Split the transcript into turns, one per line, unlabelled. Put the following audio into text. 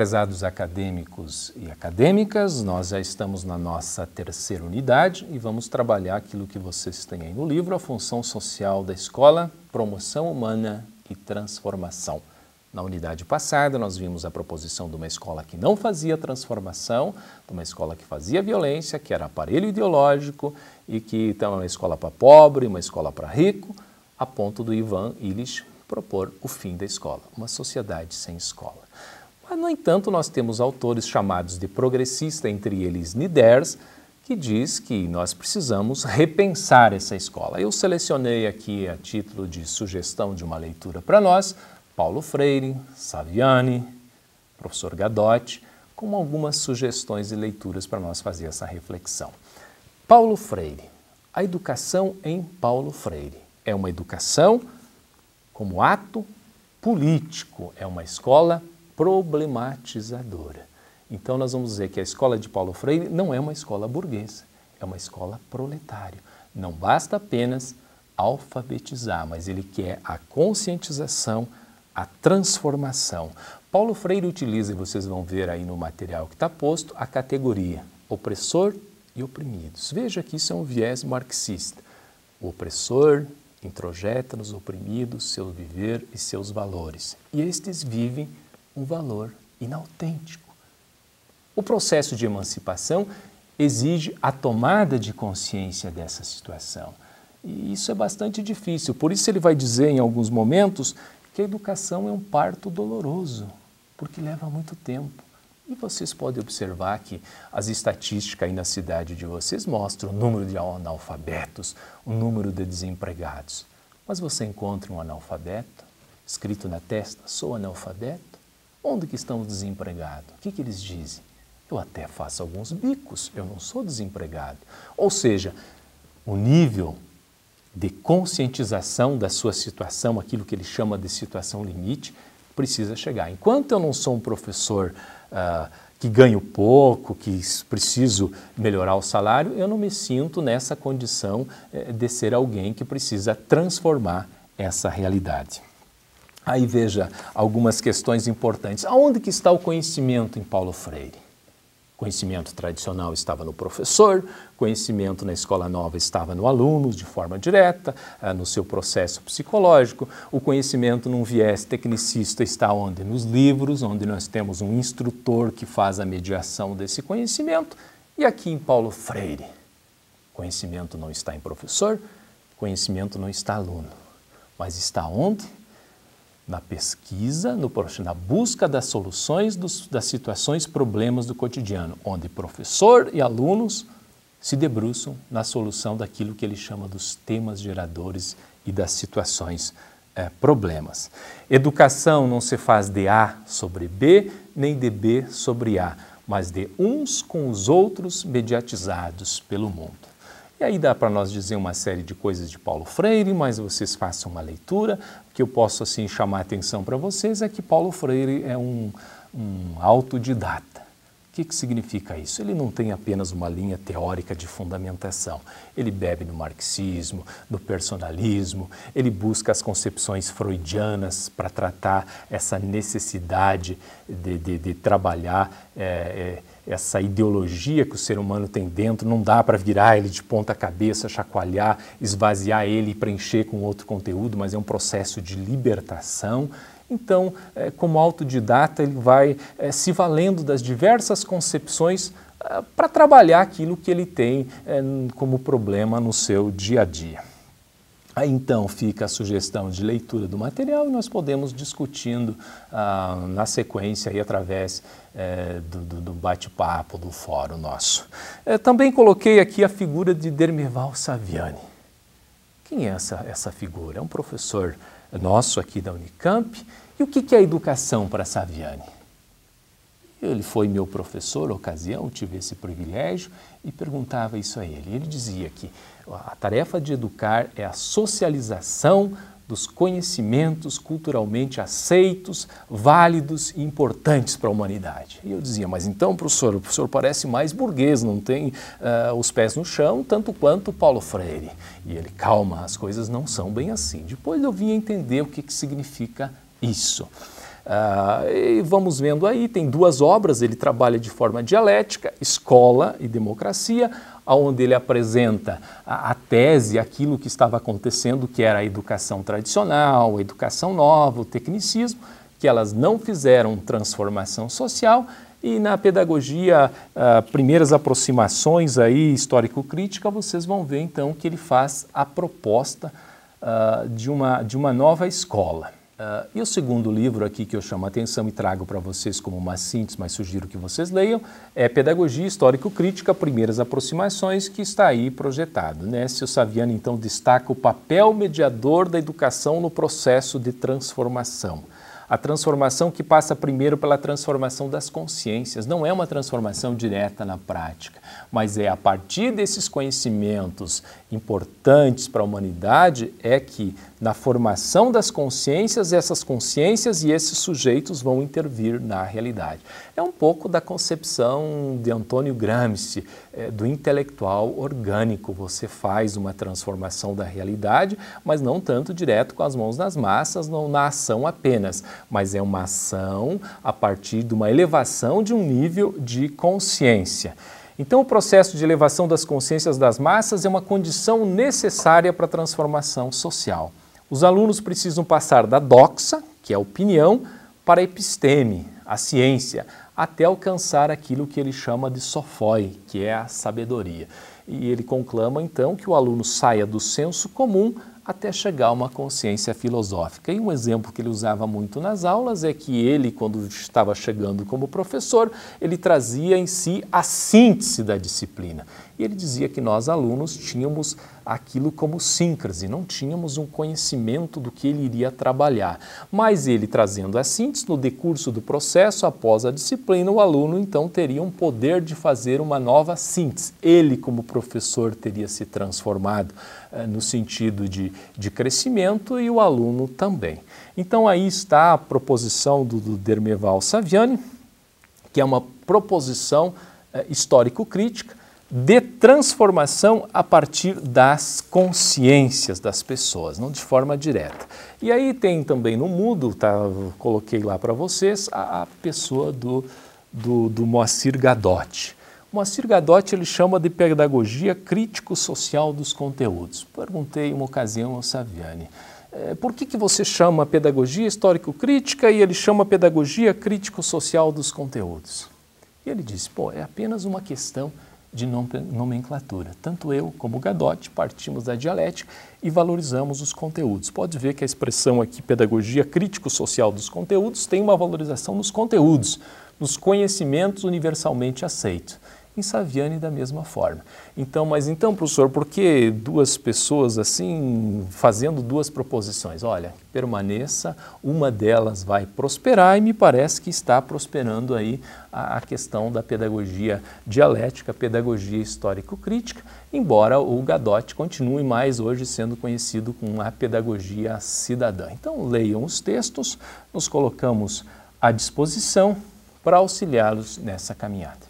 prezados acadêmicos e acadêmicas, nós já estamos na nossa terceira unidade e vamos trabalhar aquilo que vocês têm aí no livro, a função social da escola, promoção humana e transformação. Na unidade passada, nós vimos a proposição de uma escola que não fazia transformação, de uma escola que fazia violência, que era aparelho ideológico e que então era é uma escola para pobre, uma escola para rico, a ponto do Ivan Illich propor o fim da escola, uma sociedade sem escola. Mas, ah, no entanto, nós temos autores chamados de progressista, entre eles Niders, que diz que nós precisamos repensar essa escola. Eu selecionei aqui, a título de sugestão de uma leitura para nós, Paulo Freire, Saviani, professor Gadotti, como algumas sugestões e leituras para nós fazer essa reflexão. Paulo Freire, a educação em Paulo Freire é uma educação como ato político, é uma escola política problematizadora. Então, nós vamos dizer que a escola de Paulo Freire não é uma escola burguesa, é uma escola proletária. Não basta apenas alfabetizar, mas ele quer a conscientização, a transformação. Paulo Freire utiliza, e vocês vão ver aí no material que está posto, a categoria opressor e oprimidos. Veja que isso é um viés marxista. O opressor introjeta nos oprimidos seu viver e seus valores, e estes vivem um valor inautêntico. O processo de emancipação exige a tomada de consciência dessa situação. E isso é bastante difícil. Por isso, ele vai dizer em alguns momentos que a educação é um parto doloroso, porque leva muito tempo. E vocês podem observar que as estatísticas aí na cidade de vocês mostram o número de analfabetos, o número de desempregados. Mas você encontra um analfabeto escrito na testa: sou analfabeto? Onde que estão os desempregados? O que, que eles dizem? Eu até faço alguns bicos, eu não sou desempregado. Ou seja, o nível de conscientização da sua situação, aquilo que ele chama de situação limite, precisa chegar. Enquanto eu não sou um professor ah, que ganho pouco, que preciso melhorar o salário, eu não me sinto nessa condição eh, de ser alguém que precisa transformar essa realidade. Aí veja algumas questões importantes. Aonde que está o conhecimento em Paulo Freire? Conhecimento tradicional estava no professor, conhecimento na escola nova estava no aluno, de forma direta, eh, no seu processo psicológico. O conhecimento num viés tecnicista está onde? Nos livros, onde nós temos um instrutor que faz a mediação desse conhecimento. E aqui em Paulo Freire, conhecimento não está em professor, conhecimento não está aluno, mas está onde? na pesquisa, no, na busca das soluções dos, das situações, problemas do cotidiano, onde professor e alunos se debruçam na solução daquilo que ele chama dos temas geradores e das situações é, problemas. Educação não se faz de A sobre B, nem de B sobre A, mas de uns com os outros mediatizados pelo mundo. E aí dá para nós dizer uma série de coisas de Paulo Freire, mas vocês façam uma leitura, que eu posso assim chamar a atenção para vocês é que Paulo Freire é um, um autodidata. O que, que significa isso? Ele não tem apenas uma linha teórica de fundamentação. Ele bebe no marxismo, no personalismo, ele busca as concepções freudianas para tratar essa necessidade de, de, de trabalhar é, é, essa ideologia que o ser humano tem dentro. Não dá para virar ele de ponta cabeça, chacoalhar, esvaziar ele e preencher com outro conteúdo, mas é um processo de libertação então, eh, como autodidata, ele vai eh, se valendo das diversas concepções eh, para trabalhar aquilo que ele tem como problema no seu dia a dia. Aí então fica a sugestão de leitura do material e nós podemos discutindo ah, na sequência e através do, bate-papo, do fórum nosso. também coloquei aqui a figura de Dermival Saviani. Quem é essa, essa figura? É um professor nosso aqui da Unicamp. E o que é educação para Saviani? Ele foi meu professor na ocasião, tive esse privilégio e perguntava isso a ele. Ele dizia que a tarefa de educar é a socialização dos conhecimentos culturalmente aceitos, válidos e importantes para a humanidade. E eu dizia, mas então, professor, o professor parece mais burguês, não tem uh, os pés no chão, tanto quanto Paulo Freire. E ele, calma, as coisas não são bem assim. Depois eu vim entender o que, que significa isso. Uh, e vamos vendo aí, tem duas obras, ele trabalha de forma dialética, Escola e Democracia onde ele apresenta a, a, tese, aquilo que estava acontecendo, que era a educação tradicional, a educação nova, o tecnicismo, que elas não fizeram transformação social e na pedagogia, ah, primeiras aproximações aí histórico-crítica, vocês vão ver então que ele faz a proposta ah, de, uma, de uma nova escola. Uh, e o segundo livro aqui que eu chamo a atenção e trago para vocês como uma síntese, mas sugiro que vocês leiam, é Pedagogia Histórico-Crítica, Primeiras Aproximações, que está aí projetado. o né? Saviano, então, destaca o papel mediador da educação no processo de transformação a transformação que passa primeiro pela transformação das consciências. Não é uma transformação direta na prática, mas é a partir desses conhecimentos importantes para a humanidade é que na formação das consciências, essas consciências e esses sujeitos vão intervir na realidade. É um pouco da concepção de Antônio Gramsci é, do intelectual orgânico. Você faz uma transformação da realidade, mas não tanto direto com as mãos nas massas, não na ação apenas, mas é uma ação a partir de uma elevação de um nível de consciência. Então, o processo de elevação das consciências das massas é uma condição necessária para a transformação social. Os alunos precisam passar da doxa, que é a opinião, para a episteme, a ciência, até alcançar aquilo que ele chama de sofói, que é a sabedoria. E ele conclama então que o aluno saia do senso comum até chegar a uma consciência filosófica. E um exemplo que ele usava muito nas aulas é que ele, quando estava chegando como professor, ele trazia em si a síntese da disciplina. E ele dizia que nós, alunos, tínhamos aquilo como síncrase, não tínhamos um conhecimento do que ele iria trabalhar. Mas ele trazendo a síntese, no decurso do processo, após a disciplina, o aluno então teria um poder de fazer uma nova síntese. Ele, como professor, teria se transformado eh, no sentido de de crescimento e o aluno também. Então aí está a proposição do, do Dermeval Saviani, que é uma proposição eh, histórico-crítica de transformação a partir das consciências das pessoas, não de forma direta. E aí tem também no Mudo, tá, coloquei lá para vocês, a, a, pessoa do, do, do Moacir Gadotti. Moacir Gadotti ele chama de pedagogia crítico-social dos conteúdos. Perguntei uma ocasião ao Saviani, é, por que, que você chama pedagogia histórico-crítica e ele chama pedagogia crítico-social dos conteúdos? E ele disse, pô, é apenas uma questão de nomenclatura. Tanto eu como Gadotti partimos da dialética e valorizamos os conteúdos. Pode ver que a expressão aqui, pedagogia crítico-social dos conteúdos, tem uma valorização nos conteúdos, nos conhecimentos universalmente aceitos em Saviani da mesma forma. Então, mas então, professor, por que duas pessoas assim fazendo duas proposições? Olha, permaneça, uma delas vai prosperar e me parece que está prosperando aí a, a questão da pedagogia dialética, pedagogia histórico-crítica, embora o Gadotti continue mais hoje sendo conhecido com a pedagogia cidadã. Então, leiam os textos, nos colocamos à disposição para auxiliá-los nessa caminhada.